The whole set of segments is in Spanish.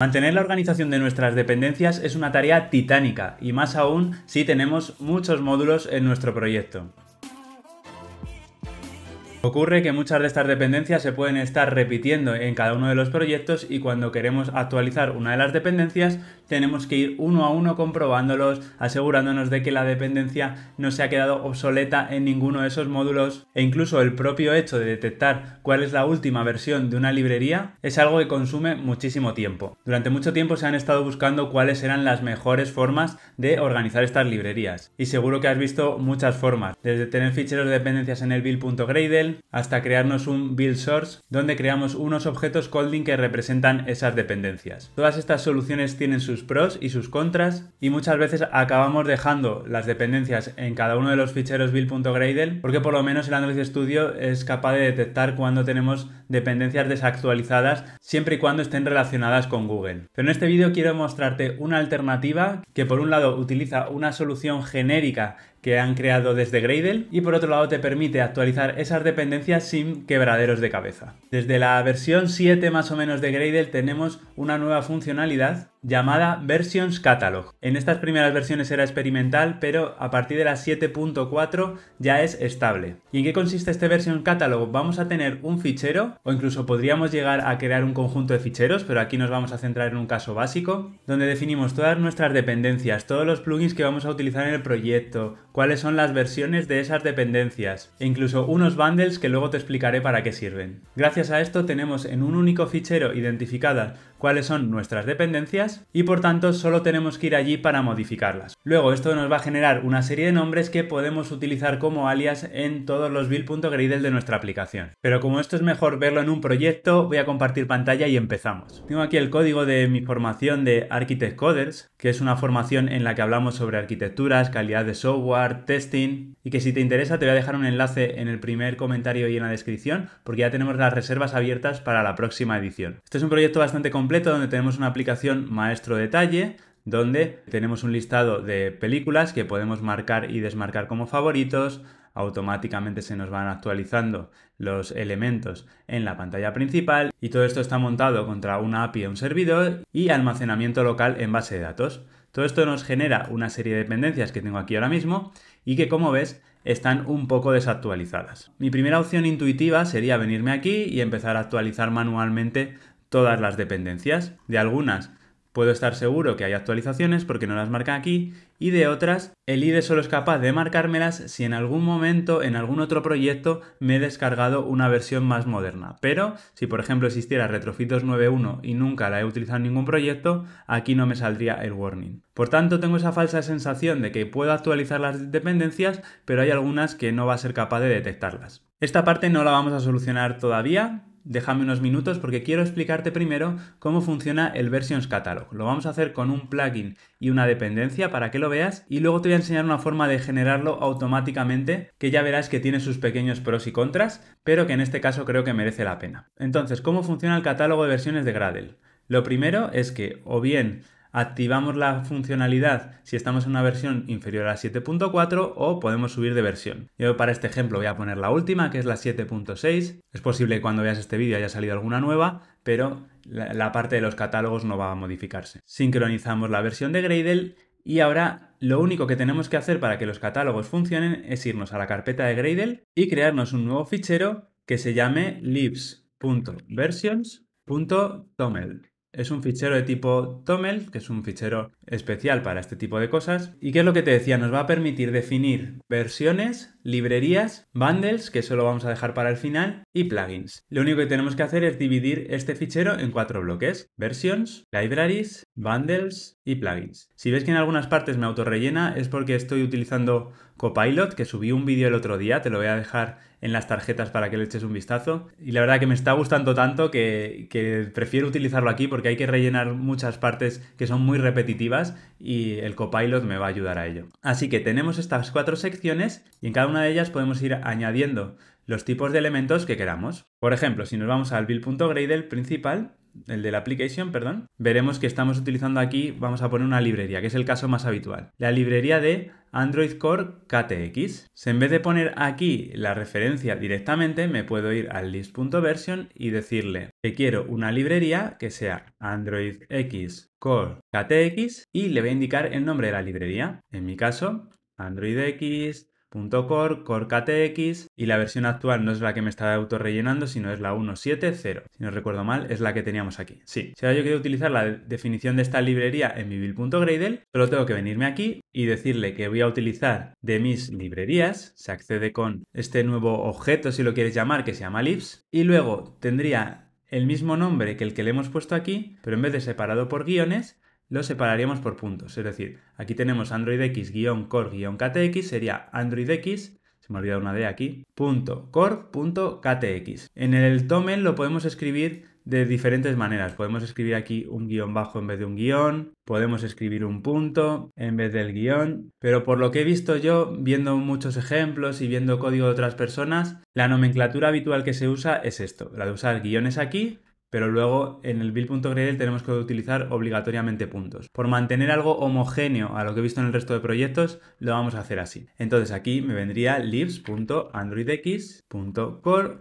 Mantener la organización de nuestras dependencias es una tarea titánica y más aún si tenemos muchos módulos en nuestro proyecto. Ocurre que muchas de estas dependencias se pueden estar repitiendo en cada uno de los proyectos y cuando queremos actualizar una de las dependencias tenemos que ir uno a uno comprobándolos, asegurándonos de que la dependencia no se ha quedado obsoleta en ninguno de esos módulos e incluso el propio hecho de detectar cuál es la última versión de una librería es algo que consume muchísimo tiempo. Durante mucho tiempo se han estado buscando cuáles eran las mejores formas de organizar estas librerías y seguro que has visto muchas formas, desde tener ficheros de dependencias en el build.gradle hasta crearnos un build source donde creamos unos objetos colding que representan esas dependencias. Todas estas soluciones tienen sus pros y sus contras y muchas veces acabamos dejando las dependencias en cada uno de los ficheros build.gradle porque por lo menos el Android Studio es capaz de detectar cuando tenemos dependencias desactualizadas siempre y cuando estén relacionadas con Google. Pero en este vídeo quiero mostrarte una alternativa que por un lado utiliza una solución genérica que han creado desde Gradle y por otro lado te permite actualizar esas dependencias sin quebraderos de cabeza. Desde la versión 7 más o menos de Gradle tenemos una nueva funcionalidad llamada Versions Catalog. En estas primeras versiones era experimental, pero a partir de la 7.4 ya es estable. ¿Y en qué consiste este Versions Catalog? Vamos a tener un fichero o incluso podríamos llegar a crear un conjunto de ficheros, pero aquí nos vamos a centrar en un caso básico, donde definimos todas nuestras dependencias, todos los plugins que vamos a utilizar en el proyecto, cuáles son las versiones de esas dependencias e incluso unos bundles que luego te explicaré para qué sirven. Gracias a esto tenemos en un único fichero identificadas cuáles son nuestras dependencias y por tanto solo tenemos que ir allí para modificarlas. Luego esto nos va a generar una serie de nombres que podemos utilizar como alias en todos los build.gradle de nuestra aplicación. Pero como esto es mejor verlo en un proyecto, voy a compartir pantalla y empezamos. Tengo aquí el código de mi formación de Architect Coders, que es una formación en la que hablamos sobre arquitecturas, calidad de software, testing y que si te interesa te voy a dejar un enlace en el primer comentario y en la descripción porque ya tenemos las reservas abiertas para la próxima edición. Este es un proyecto bastante complejo donde tenemos una aplicación maestro detalle donde tenemos un listado de películas que podemos marcar y desmarcar como favoritos, automáticamente se nos van actualizando los elementos en la pantalla principal y todo esto está montado contra una API un servidor y almacenamiento local en base de datos. Todo esto nos genera una serie de dependencias que tengo aquí ahora mismo y que como ves están un poco desactualizadas. Mi primera opción intuitiva sería venirme aquí y empezar a actualizar manualmente todas las dependencias. De algunas puedo estar seguro que hay actualizaciones porque no las marca aquí y de otras el IDE solo es capaz de marcármelas si en algún momento en algún otro proyecto me he descargado una versión más moderna. Pero si por ejemplo existiera Retrofit 91 y nunca la he utilizado en ningún proyecto, aquí no me saldría el warning. Por tanto tengo esa falsa sensación de que puedo actualizar las dependencias, pero hay algunas que no va a ser capaz de detectarlas. Esta parte no la vamos a solucionar todavía, déjame unos minutos porque quiero explicarte primero cómo funciona el Versions Catalog. Lo vamos a hacer con un plugin y una dependencia para que lo veas y luego te voy a enseñar una forma de generarlo automáticamente que ya verás que tiene sus pequeños pros y contras, pero que en este caso creo que merece la pena. Entonces, ¿cómo funciona el catálogo de versiones de Gradle? Lo primero es que o bien activamos la funcionalidad si estamos en una versión inferior a 7.4 o podemos subir de versión. Yo para este ejemplo voy a poner la última, que es la 7.6. Es posible que cuando veas este vídeo haya salido alguna nueva, pero la, parte de los catálogos no va a modificarse. Sincronizamos la versión de Gradle y ahora lo único que tenemos que hacer para que los catálogos funcionen es irnos a la carpeta de Gradle y crearnos un nuevo fichero que se llame libs.versions.toml. Es un fichero de tipo TOML, que es un fichero especial para este tipo de cosas. ¿Y qué es lo que te decía? Nos va a permitir definir versiones, librerías, bundles, que eso lo vamos a dejar para el final, y plugins. Lo único que tenemos que hacer es dividir este fichero en cuatro bloques. Versions, libraries, bundles y plugins. Si ves que en algunas partes me autorrellena es porque estoy utilizando Copilot, que subí un vídeo el otro día, te lo voy a dejar en las tarjetas para que le eches un vistazo. Y la verdad que me está gustando tanto que, prefiero utilizarlo aquí porque hay que rellenar muchas partes que son muy repetitivas y el copilot me va a ayudar a ello. Así que tenemos estas cuatro secciones y en cada una de ellas podemos ir añadiendo los tipos de elementos que queramos. Por ejemplo, si nos vamos al build.gradle principal, el de la application, perdón, veremos que estamos utilizando aquí, vamos a poner una librería, que es el caso más habitual. La librería de Android Core KTX. En vez de poner aquí la referencia directamente, me puedo ir al list.version y decirle que quiero una librería que sea Android X Core KTX y le voy a indicar el nombre de la librería. En mi caso, Android X .core, core KTX y la versión actual no es la que me está autorrellenando, sino es la 1.7.0. Si no recuerdo mal, es la que teníamos aquí. Sí, si ahora yo quiero utilizar la definición de esta librería en mi build.gradle, solo tengo que venirme aquí y decirle que voy a utilizar de mis librerías, se accede con este nuevo objeto, si lo quieres llamar, que se llama libs, y luego tendría el mismo nombre que el que le hemos puesto aquí, pero en vez de separado por guiones, lo separaríamos por puntos. Es decir, aquí tenemos Android X core KTX, sería Android X, se me ha olvidado una de aquí, punto En el tomen lo podemos escribir de diferentes maneras. Podemos escribir aquí un guión bajo en vez de un guión, podemos escribir un punto en vez del guión, pero por lo que he visto yo, viendo muchos ejemplos y viendo código de otras personas, la nomenclatura habitual que se usa es esto, la de usar guiones aquí pero luego en el build.gradle tenemos que utilizar obligatoriamente puntos. Por mantener algo homogéneo a lo que he visto en el resto de proyectos, lo vamos a hacer así. Entonces aquí me vendría libs.androidx.core.core.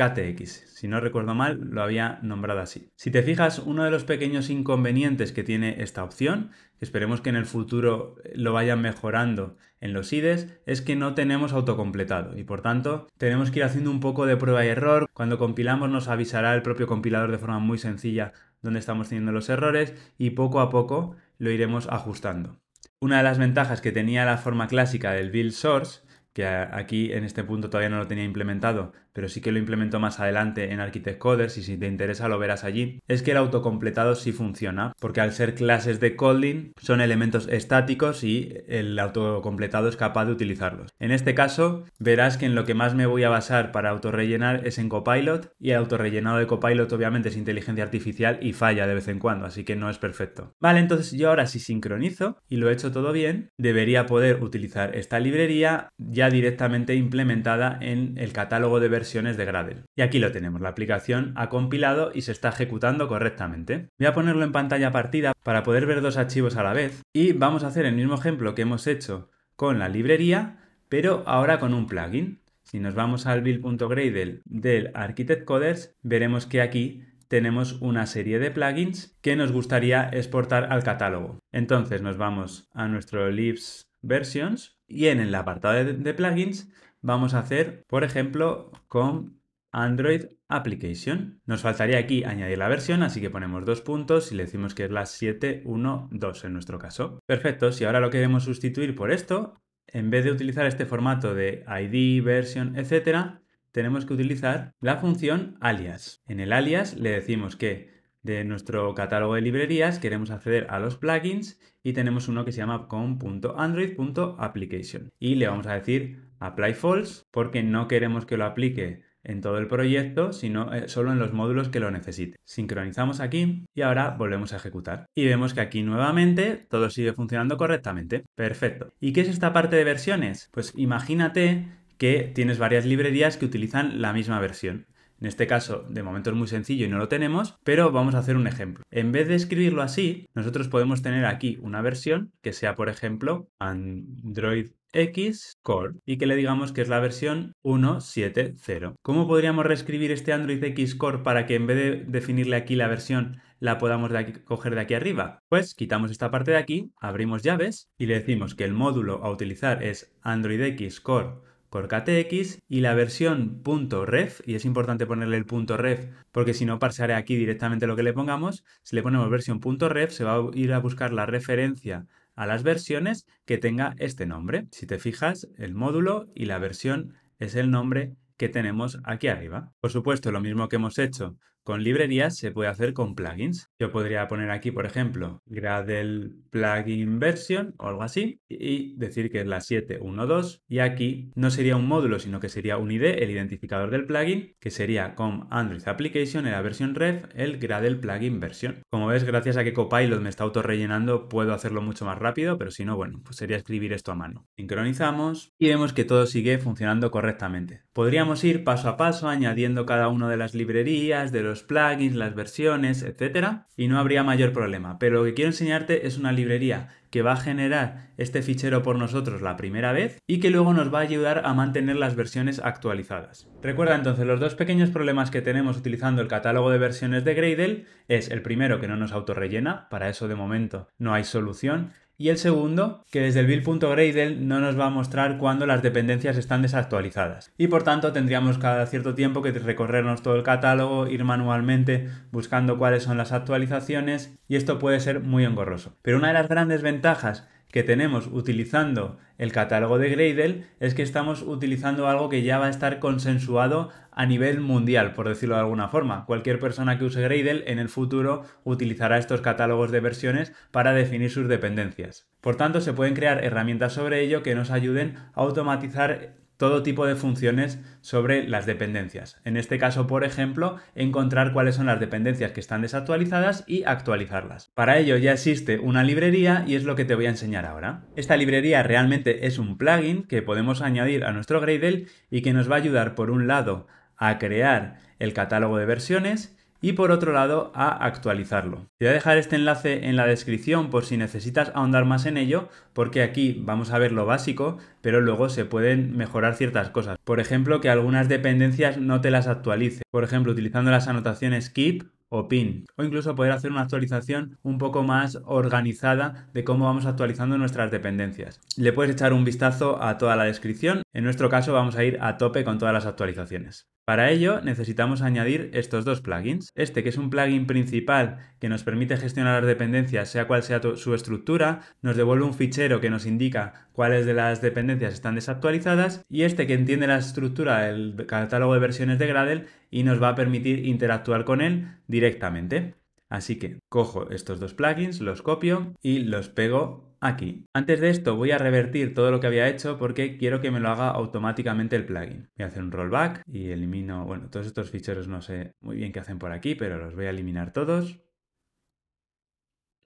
KTX. Si no recuerdo mal, lo había nombrado así. Si te fijas, uno de los pequeños inconvenientes que tiene esta opción, que esperemos que en el futuro eh, lo vayan mejorando en los IDES, es que no tenemos autocompletado y por tanto tenemos que ir haciendo un poco de prueba y error. Cuando compilamos nos avisará el propio compilador de forma muy sencilla dónde estamos teniendo los errores y poco a poco lo iremos ajustando. Una de las ventajas que tenía la forma clásica del build source que aquí en este punto todavía no lo tenía implementado, pero sí que lo implemento más adelante en Architect Coders y si te interesa lo verás allí, es que el autocompletado sí funciona, porque al ser clases de coding son elementos estáticos y el autocompletado es capaz de utilizarlos. En este caso, verás que en lo que más me voy a basar para autorrellenar es en Copilot y el autorrellenado de Copilot obviamente es inteligencia artificial y falla de vez en cuando, así que no es perfecto. Vale, entonces yo ahora sí sincronizo y lo he hecho todo bien, debería poder utilizar esta librería ya directamente implementada en el catálogo de versiones de Gradle. Y aquí lo tenemos, la aplicación ha compilado y se está ejecutando correctamente. Voy a ponerlo en pantalla partida para poder ver dos archivos a la vez y vamos a hacer el mismo ejemplo que hemos hecho con la librería, pero ahora con un plugin. Si nos vamos al build.gradle del Architect Coders, veremos que aquí tenemos una serie de plugins que nos gustaría exportar al catálogo. Entonces nos vamos a nuestro Libs Versions y en el apartado de, plugins vamos a hacer, por ejemplo, con Android Application. Nos faltaría aquí añadir la versión, así que ponemos dos puntos y le decimos que es la 7.1.2 en nuestro caso. Perfecto, si ahora lo queremos sustituir por esto, en vez de utilizar este formato de ID, version, etcétera, tenemos que utilizar la función alias. En el alias le decimos que de nuestro catálogo de librerías queremos acceder a los plugins y tenemos uno que se llama com.android.application. y le vamos a decir apply false porque no queremos que lo aplique en todo el proyecto, sino eh, solo en los módulos que lo necesite. Sincronizamos aquí y ahora volvemos a ejecutar. Y vemos que aquí nuevamente todo sigue funcionando correctamente. Perfecto. ¿Y qué es esta parte de versiones? Pues imagínate que tienes varias librerías que utilizan la misma versión. En este caso, de momento es muy sencillo y no lo tenemos, pero vamos a hacer un ejemplo. En vez de escribirlo así, nosotros podemos tener aquí una versión que sea, por ejemplo, Android X Core y que le digamos que es la versión 1.7.0. ¿Cómo podríamos reescribir este Android X Core para que en vez de definirle aquí la versión la podamos coger de aquí arriba? Pues quitamos esta parte de aquí, abrimos llaves y le decimos que el módulo a utilizar es Android X Core por KTX y la versión .ref, y es importante ponerle el .ref porque si no pasaré aquí directamente lo que le pongamos, si le ponemos versión .ref se va a ir a buscar la referencia a las versiones que tenga este nombre. Si te fijas, el módulo y la versión es el nombre que tenemos aquí arriba. Por supuesto, lo mismo que hemos hecho con librerías se puede hacer con plugins. Yo podría poner aquí, por ejemplo, Gradle plugin version o algo así y decir que es la 7.1.2 y aquí no sería un módulo, sino que sería un ID, el identificador del plugin, que sería con Android application en la versión ref el Gradle plugin version. Como ves, gracias a que Copilot me está autorrellenando, puedo hacerlo mucho más rápido, pero si no, bueno, pues sería escribir esto a mano. Sincronizamos y vemos que todo sigue funcionando correctamente. Podríamos ir paso a paso añadiendo cada una de las librerías, de los los plugins, las versiones, etcétera Y no habría mayor problema. Pero lo que quiero enseñarte es una librería que va a generar este fichero por nosotros la primera vez y que luego nos va a ayudar a mantener las versiones actualizadas. Recuerda entonces los dos pequeños problemas que tenemos utilizando el catálogo de versiones de Gradle es el primero que no nos autorrellena, para eso de momento no hay solución, y el segundo, que desde el build.gradle no nos va a mostrar cuándo las dependencias están desactualizadas. Y por tanto tendríamos cada cierto tiempo que recorrernos todo el catálogo, ir manualmente buscando cuáles son las actualizaciones y esto puede ser muy engorroso. Pero una de las grandes ventajas que tenemos utilizando el catálogo de Gradle es que estamos utilizando algo que ya va a estar consensuado a nivel mundial, por decirlo de alguna forma. Cualquier persona que use Gradle en el futuro utilizará estos catálogos de versiones para definir sus dependencias. Por tanto, se pueden crear herramientas sobre ello que nos ayuden a automatizar todo tipo de funciones sobre las dependencias. En este caso, por ejemplo, encontrar cuáles son las dependencias que están desactualizadas y actualizarlas. Para ello ya existe una librería y es lo que te voy a enseñar ahora. Esta librería realmente es un plugin que podemos añadir a nuestro Gradle y que nos va a ayudar por un lado a crear el catálogo de versiones y por otro lado a actualizarlo. Te voy a dejar este enlace en la descripción por si necesitas ahondar más en ello, porque aquí vamos a ver lo básico, pero luego se pueden mejorar ciertas cosas. Por ejemplo, que algunas dependencias no te las actualice. Por ejemplo, utilizando las anotaciones keep o pin. O incluso poder hacer una actualización un poco más organizada de cómo vamos actualizando nuestras dependencias. Le puedes echar un vistazo a toda la descripción. En nuestro caso vamos a ir a tope con todas las actualizaciones. Para ello necesitamos añadir estos dos plugins. Este que es un plugin principal que nos permite gestionar las dependencias, sea cual sea su estructura, nos devuelve un fichero que nos indica cuáles de las dependencias están desactualizadas y este que entiende la estructura del catálogo de versiones de Gradle y nos va a permitir interactuar con él directamente. Así que cojo estos dos plugins, los copio y los pego aquí. Antes de esto voy a revertir todo lo que había hecho porque quiero que me lo haga automáticamente el plugin. Voy a hacer un rollback y elimino, bueno, todos estos ficheros no sé muy bien qué hacen por aquí, pero los voy a eliminar todos.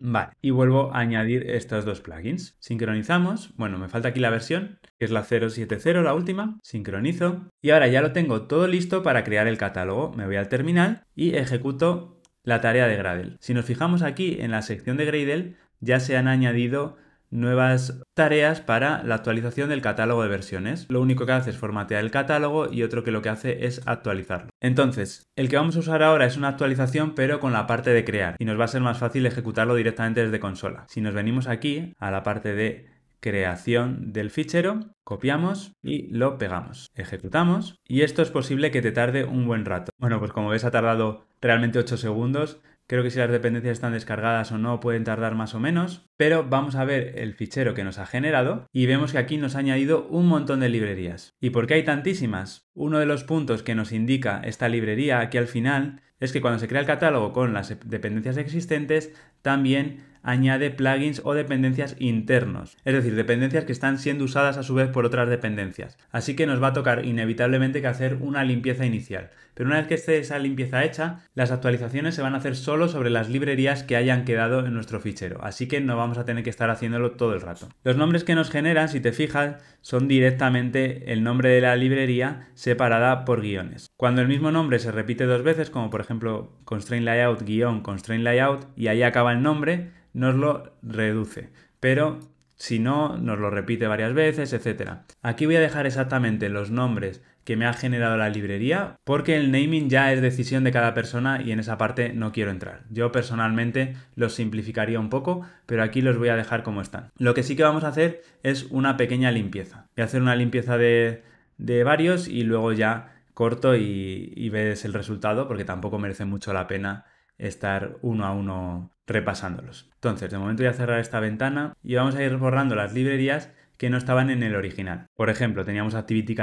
Vale, y vuelvo a añadir estos dos plugins. Sincronizamos, bueno, me falta aquí la versión, que es la 070, la última, sincronizo, y ahora ya lo tengo todo listo para crear el catálogo. Me voy al terminal y ejecuto la tarea de Gradle. Si nos fijamos aquí en la sección de Gradle, ya se han añadido nuevas tareas para la actualización del catálogo de versiones. Lo único que hace es formatear el catálogo y otro que lo que hace es actualizarlo. Entonces, el que vamos a usar ahora es una actualización pero con la parte de crear y nos va a ser más fácil ejecutarlo directamente desde consola. Si nos venimos aquí a la parte de creación del fichero, copiamos y lo pegamos. Ejecutamos y esto es posible que te tarde un buen rato. Bueno, pues como ves ha tardado realmente 8 segundos, Creo que si las dependencias están descargadas o no pueden tardar más o menos, pero vamos a ver el fichero que nos ha generado y vemos que aquí nos ha añadido un montón de librerías. ¿Y por qué hay tantísimas? Uno de los puntos que nos indica esta librería aquí al final es que cuando se crea el catálogo con las dependencias existentes, también añade plugins o dependencias internos, es decir, dependencias que están siendo usadas a su vez por otras dependencias. Así que nos va a tocar inevitablemente que hacer una limpieza inicial. Pero una vez que esté esa limpieza hecha, las actualizaciones se van a hacer solo sobre las librerías que hayan quedado en nuestro fichero, así que no vamos a tener que estar haciéndolo todo el rato. Los nombres que nos generan, si te fijas, son directamente el nombre de la librería separada por guiones. Cuando el mismo nombre se repite dos veces, como por ejemplo constraint layout guión constraint layout y ahí acaban el nombre, nos lo reduce. Pero si no, nos lo repite varias veces, etcétera Aquí voy a dejar exactamente los nombres que me ha generado la librería, porque el naming ya es decisión de cada persona y en esa parte no quiero entrar. Yo personalmente los simplificaría un poco, pero aquí los voy a dejar como están. Lo que sí que vamos a hacer es una pequeña limpieza. Voy a hacer una limpieza de, de varios y luego ya corto y, y ves el resultado, porque tampoco merece mucho la pena estar uno a uno repasándolos. Entonces, de momento voy a cerrar esta ventana y vamos a ir borrando las librerías que no estaban en el original. Por ejemplo, teníamos Activity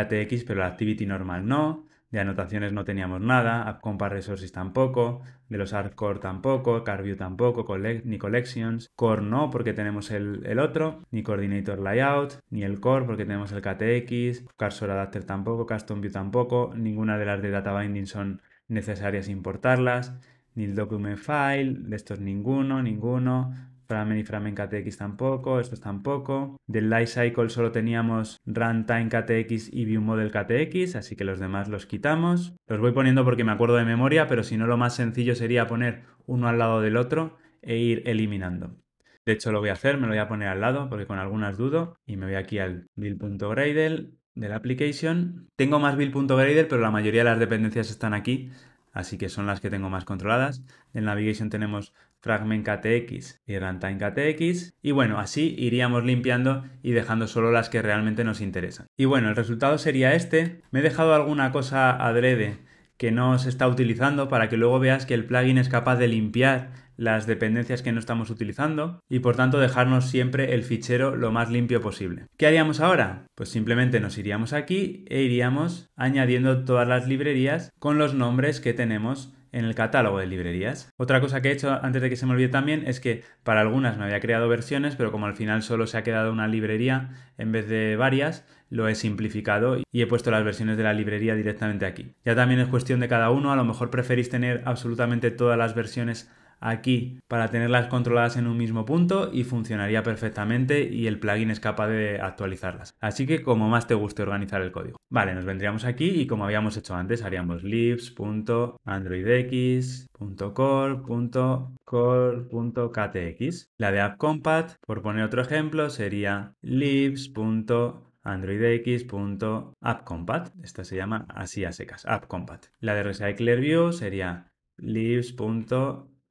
pero la Activity normal no, de anotaciones no teníamos nada, AppCompar Resources tampoco, de los ArcCore tampoco, CarView tampoco, ni Collections, Core no porque tenemos el, otro, ni Coordinator Layout, ni el Core porque tenemos el KTX, Cursor Adapter tampoco, Custom View tampoco, ninguna de las de Data Binding son necesarias importarlas, ni el document file, de estos ninguno, ninguno, Framen y Framen KTX tampoco, estos tampoco. Del Lifecycle solo teníamos Runtime KTX y ViewModel KTX, así que los demás los quitamos. Los voy poniendo porque me acuerdo de memoria, pero si no lo más sencillo sería poner uno al lado del otro e ir eliminando. De hecho lo voy a hacer, me lo voy a poner al lado porque con algunas dudo y me voy aquí al build.gradle la application. Tengo más build.gradle, pero la mayoría de las dependencias están aquí, así que son las que tengo más controladas. en Navigation tenemos Fragment KTX y Runtime KTX. Y bueno, así iríamos limpiando y dejando solo las que realmente nos interesan. Y bueno, el resultado sería este. Me he dejado alguna cosa adrede que no se está utilizando para que luego veas que el plugin es capaz de limpiar las dependencias que no estamos utilizando y por tanto dejarnos siempre el fichero lo más limpio posible. ¿Qué haríamos ahora? Pues simplemente nos iríamos aquí e iríamos añadiendo todas las librerías con los nombres que tenemos en el catálogo de librerías. Otra cosa que he hecho antes de que se me olvide también es que para algunas me había creado versiones, pero como al final solo se ha quedado una librería en vez de varias, lo he simplificado y he puesto las versiones de la librería directamente aquí. Ya también es cuestión de cada uno, a lo mejor preferís tener absolutamente todas las versiones aquí para tenerlas controladas en un mismo punto y funcionaría perfectamente y el plugin es capaz de actualizarlas. Así que como más te guste organizar el código. Vale, nos vendríamos aquí y como habíamos hecho antes haríamos libs.androidx.core.core.ktx. La de AppCompat, por poner otro ejemplo, sería libs.androidx.appcompat. Esta se llama así a secas, appcompat. La de Recycler ClearView sería libs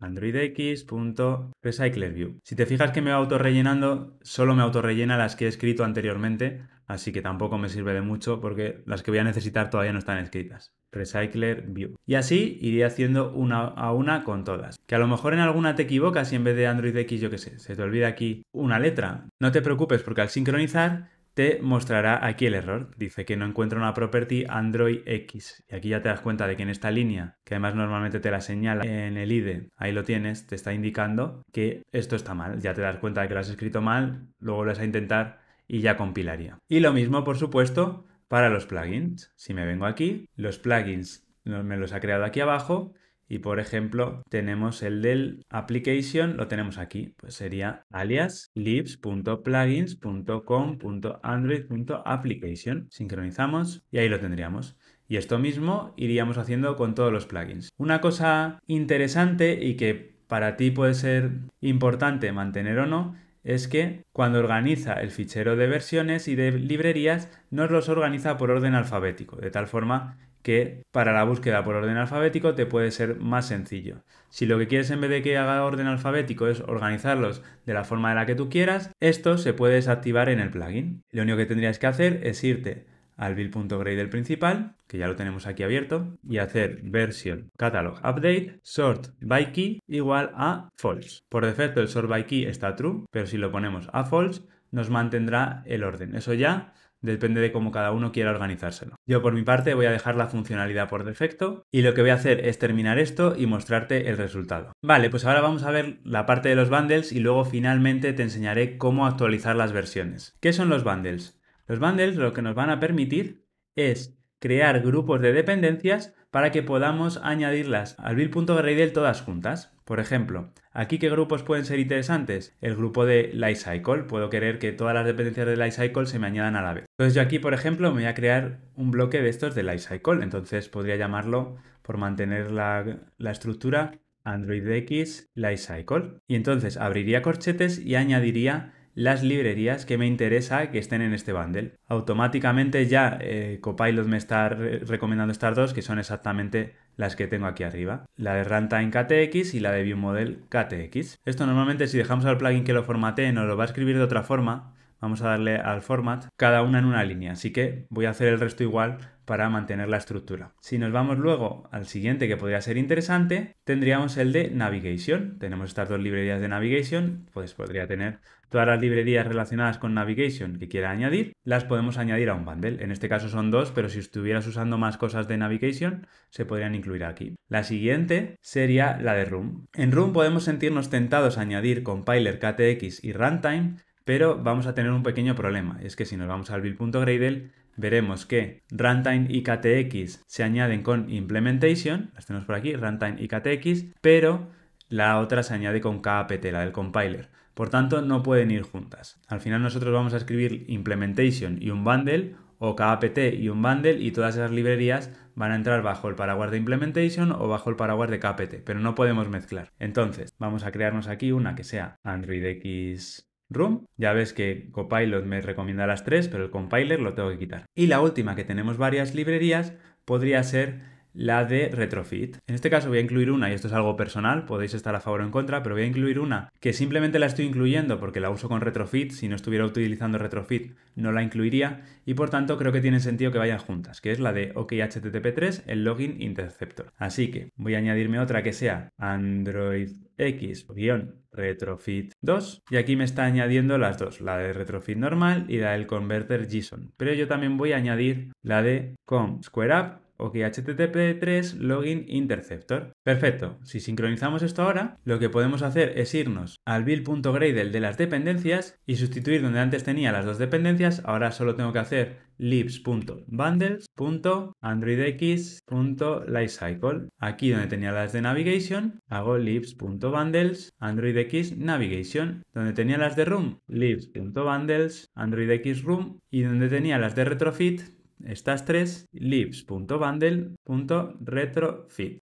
androidx.recyclerView. Si te fijas que me va autorrellenando, solo me autorrellena las que he escrito anteriormente, así que tampoco me sirve de mucho porque las que voy a necesitar todavía no están escritas. Recyclerview. Y así iría haciendo una a una con todas. Que a lo mejor en alguna te equivocas y en vez de androidx, yo qué sé, se te olvida aquí una letra. No te preocupes porque al sincronizar te mostrará aquí el error. Dice que no encuentra una property Android X. Y aquí ya te das cuenta de que en esta línea, que además normalmente te la señala en el IDE, ahí lo tienes, te está indicando que esto está mal. Ya te das cuenta de que lo has escrito mal, lo vas a intentar y ya compilaría. Y lo mismo, por supuesto, para los plugins. Si me vengo aquí, los plugins me los ha creado aquí abajo y por ejemplo, tenemos el del application, lo tenemos aquí. Pues sería alias libs.plugins.com.android.application. Sincronizamos y ahí lo tendríamos. Y esto mismo iríamos haciendo con todos los plugins. Una cosa interesante y que para ti puede ser importante mantener o no es que cuando organiza el fichero de versiones y de librerías, nos los organiza por orden alfabético, de tal forma que para la búsqueda por orden alfabético te puede ser más sencillo. Si lo que quieres en vez de que haga orden alfabético es organizarlos de la forma de la que tú quieras, esto se puede desactivar en el plugin. Lo único que tendrías que hacer es irte al build.grade del principal, que ya lo tenemos aquí abierto, y hacer version catalog update sort by key igual a false. Por defecto el sort by key está true, pero si lo ponemos a false nos mantendrá el orden. Eso ya Depende de cómo cada uno quiera organizárselo. Yo por mi parte voy a dejar la funcionalidad por defecto y lo que voy a hacer es terminar esto y mostrarte el resultado. Vale, pues ahora vamos a ver la parte de los bundles y luego finalmente te enseñaré cómo actualizar las versiones. ¿Qué son los bundles? Los bundles lo que nos van a permitir es crear grupos de dependencias para que podamos añadirlas al build.gradle todas juntas. Por ejemplo, aquí qué grupos pueden ser interesantes. El grupo de Lifecycle. Puedo querer que todas las dependencias de Lifecycle se me añadan a la vez. Entonces yo aquí, por ejemplo, me voy a crear un bloque de estos de Lifecycle. Entonces podría llamarlo, por mantener la, estructura, Android X Lifecycle. Y entonces abriría corchetes y añadiría las librerías que me interesa que estén en este bundle. Automáticamente ya eh, Copilot me está recomendando estas dos, que son exactamente las que tengo aquí arriba. La de Runtime KTX y la de ViewModel KTX. Esto normalmente si dejamos al plugin que lo formatee nos lo va a escribir de otra forma, vamos a darle al format, cada una en una línea. Así que voy a hacer el resto igual para mantener la estructura. Si nos vamos luego al siguiente que podría ser interesante, tendríamos el de Navigation. Tenemos estas dos librerías de Navigation, pues podría tener todas las librerías relacionadas con Navigation que quiera añadir, las podemos añadir a un bundle. En este caso son dos, pero si estuvieras usando más cosas de Navigation, se podrían incluir aquí. La siguiente sería la de Room. En Room podemos sentirnos tentados a añadir compiler, KTX y runtime, pero vamos a tener un pequeño problema, es que si nos vamos al build.gradle veremos que runtime y KTX se añaden con implementation, las tenemos por aquí, runtime y KTX, pero la otra se añade con KAPT, la del compiler. Por tanto, no pueden ir juntas. Al final nosotros vamos a escribir implementation y un bundle o KAPT y un bundle y todas esas librerías van a entrar bajo el paraguas de implementation o bajo el paraguas de kapt. pero no podemos mezclar. Entonces, vamos a crearnos aquí una que sea AndroidX room. Ya ves que Copilot me recomienda las tres, pero el compiler lo tengo que quitar. Y la última, que tenemos varias librerías, podría ser la de retrofit. En este caso voy a incluir una, y esto es algo personal, podéis estar a favor o en contra, pero voy a incluir una que simplemente la estoy incluyendo porque la uso con retrofit, si no estuviera utilizando retrofit no la incluiría, y por tanto creo que tiene sentido que vayan juntas, que es la de OKHTTP3, el login interceptor. Así que voy a añadirme otra que sea Android x-retrofit 2 y aquí me está añadiendo las dos, la de retrofit normal y la del converter JSON. Pero yo también voy a añadir la de com square up ok HTTP3 login interceptor. Perfecto, si sincronizamos esto ahora, lo que podemos hacer es irnos al build.gradle de las dependencias y sustituir donde antes tenía las dos dependencias, ahora solo tengo que hacer libs.bundles.androidx.lifecycle. Aquí donde tenía las de navigation, hago libs.bundles.androidx.navigation. Donde tenía las de room, libs.bundles.androidx.room. room. Y donde tenía las de retrofit, estas tres, retrofit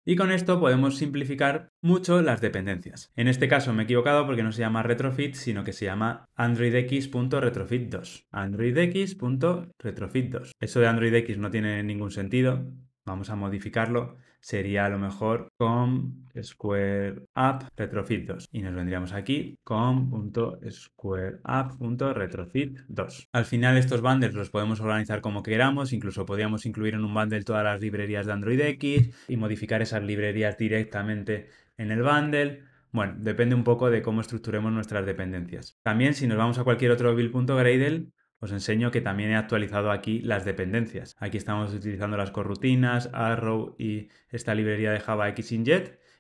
Y con esto podemos simplificar mucho las dependencias. En este caso me he equivocado porque no se llama retrofit, sino que se llama androidx.retrofit2. androidx.retrofit2. Eso de androidx no tiene ningún sentido, vamos a modificarlo sería a lo mejor com square app retrofit 2 y nos vendríamos aquí com.squareapp.retrofit 2. Al final estos bundles los podemos organizar como queramos, incluso podríamos incluir en un bundle todas las librerías de Android X y modificar esas librerías directamente en el bundle. Bueno, depende un poco de cómo estructuremos nuestras dependencias. También si nos vamos a cualquier otro build.gradle, os enseño que también he actualizado aquí las dependencias. Aquí estamos utilizando las corrutinas, Arrow y esta librería de Java X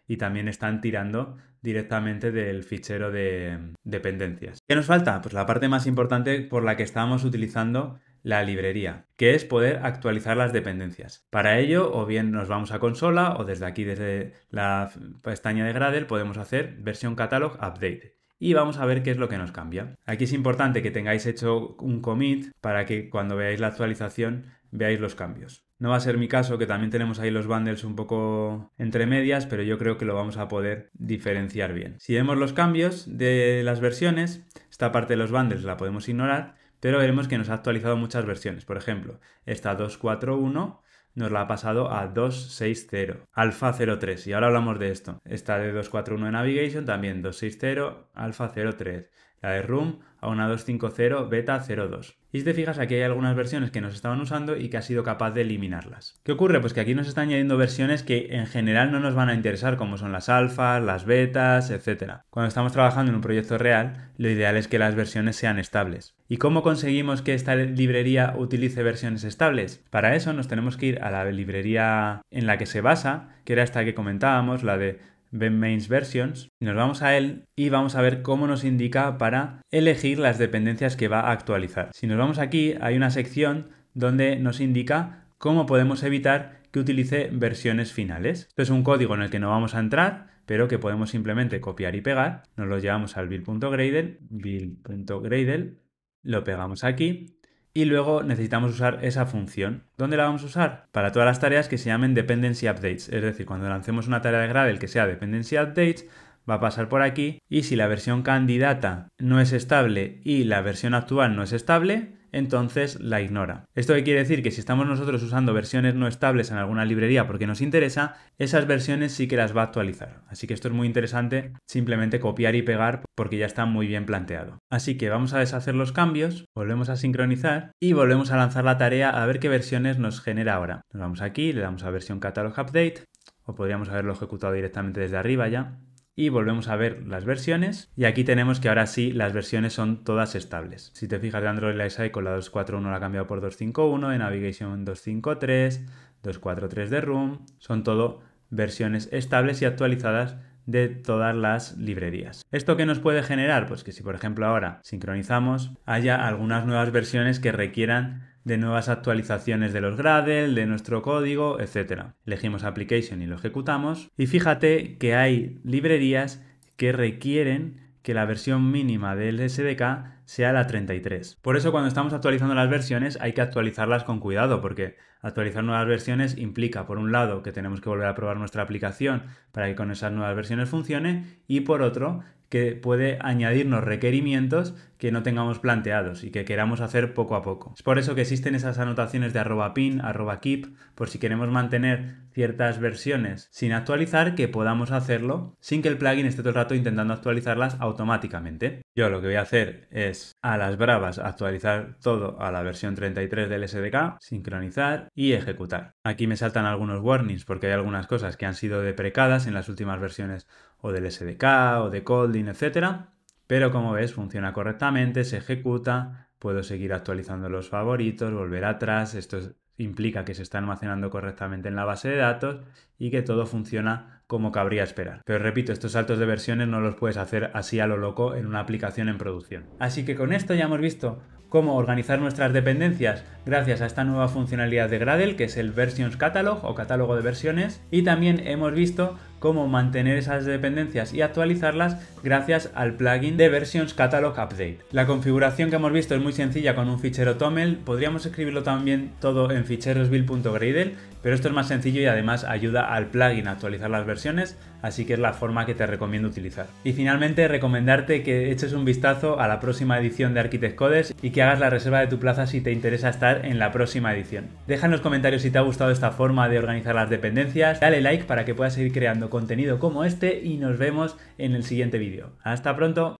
y también están tirando directamente del fichero de mm, dependencias. ¿Qué nos falta? Pues la parte más importante por la que estamos utilizando la librería, que es poder actualizar las dependencias. Para ello, o bien nos vamos a consola o desde aquí, desde la pestaña de Gradle, podemos hacer versión catalog update y vamos a ver qué es lo que nos cambia. Aquí es importante que tengáis hecho un commit para que cuando veáis la actualización veáis los cambios. No va a ser mi caso, que también tenemos ahí los bundles un poco entre medias, pero yo creo que lo vamos a poder diferenciar bien. Si vemos los cambios de las versiones, esta parte de los bundles la podemos ignorar, pero veremos que nos ha actualizado muchas versiones. Por ejemplo, esta 241 nos la ha pasado a 260, alfa 03. Y ahora hablamos de esto. Esta de 241 de Navigation, también 260, alfa 03 la de Room a una 250 beta 02. Y si te fijas, aquí hay algunas versiones que nos estaban usando y que ha sido capaz de eliminarlas. ¿Qué ocurre? Pues que aquí nos están añadiendo versiones que en general no nos van a interesar, como son las alfas, las betas, etc. Cuando estamos trabajando en un proyecto real, lo ideal es que las versiones sean estables. ¿Y cómo conseguimos que esta librería utilice versiones estables? Para eso nos tenemos que ir a la librería en la que se basa, que era esta que comentábamos, la de Ben Mains Versions, nos vamos a él y vamos a ver cómo nos indica para elegir las dependencias que va a actualizar. Si nos vamos aquí, hay una sección donde nos indica cómo podemos evitar que utilice versiones finales. Esto es un código en el que no vamos a entrar, pero que podemos simplemente copiar y pegar. Nos lo llevamos al build.gradle, build.gradle, lo pegamos aquí y luego necesitamos usar esa función. ¿Dónde la vamos a usar? Para todas las tareas que se llamen dependency updates, es decir, cuando lancemos una tarea de Gradle que sea dependency updates, va a pasar por aquí y si la versión candidata no es estable y la versión actual no es estable, entonces la ignora. Esto quiere decir que si estamos nosotros usando versiones no estables en alguna librería porque nos interesa, esas versiones sí que las va a actualizar. Así que esto es muy interesante, simplemente copiar y pegar porque ya está muy bien planteado. Así que vamos a deshacer los cambios, volvemos a sincronizar y volvemos a lanzar la tarea a ver qué versiones nos genera ahora. Nos vamos aquí, le damos a versión catalog update o podríamos haberlo ejecutado directamente desde arriba ya y volvemos a ver las versiones y aquí tenemos que ahora sí las versiones son todas estables. Si te fijas de Android Live con la 241 la ha cambiado por 251, de Navigation 253, 243 de Room, son todo versiones estables y actualizadas de todas las librerías. ¿Esto qué nos puede generar? Pues que si por ejemplo ahora sincronizamos, haya algunas nuevas versiones que requieran de nuevas actualizaciones de los Gradle, de nuestro código, etc. Elegimos Application y lo ejecutamos. Y fíjate que hay librerías que requieren que la versión mínima del SDK sea la 33. Por eso cuando estamos actualizando las versiones hay que actualizarlas con cuidado, porque actualizar nuevas versiones implica, por un lado, que tenemos que volver a probar nuestra aplicación para que con esas nuevas versiones funcione, y por otro, que puede añadirnos requerimientos que no tengamos planteados y que queramos hacer poco a poco. Es por eso que existen esas anotaciones de arroba pin, arroba keep, por si queremos mantener ciertas versiones sin actualizar, que podamos hacerlo sin que el plugin esté todo el rato intentando actualizarlas automáticamente. Yo lo que voy a hacer es a las bravas actualizar todo a la versión 33 del SDK, sincronizar y ejecutar. Aquí me saltan algunos warnings porque hay algunas cosas que han sido deprecadas en las últimas versiones o del SDK o de Colding, etcétera Pero como ves, funciona correctamente, se ejecuta, puedo seguir actualizando los favoritos, volver atrás, esto implica que se está almacenando correctamente en la base de datos y que todo funciona como cabría esperar. Pero repito, estos saltos de versiones no los puedes hacer así a lo loco en una aplicación en producción. Así que con esto ya hemos visto cómo organizar nuestras dependencias gracias a esta nueva funcionalidad de Gradle que es el Versions Catalog o catálogo de versiones y también hemos visto cómo mantener esas dependencias y actualizarlas gracias al plugin de Versions Catalog Update. La configuración que hemos visto es muy sencilla con un fichero TOML, podríamos escribirlo también todo en ficheros build.gradle, pero esto es más sencillo y además ayuda al plugin a actualizar las versiones así que es la forma que te recomiendo utilizar. Y finalmente, recomendarte que eches un vistazo a la próxima edición de Architect Codes y que hagas la reserva de tu plaza si te interesa estar en la próxima edición. Deja en los comentarios si te ha gustado esta forma de organizar las dependencias, dale like para que puedas seguir creando contenido como este y nos vemos en el siguiente vídeo. ¡Hasta pronto!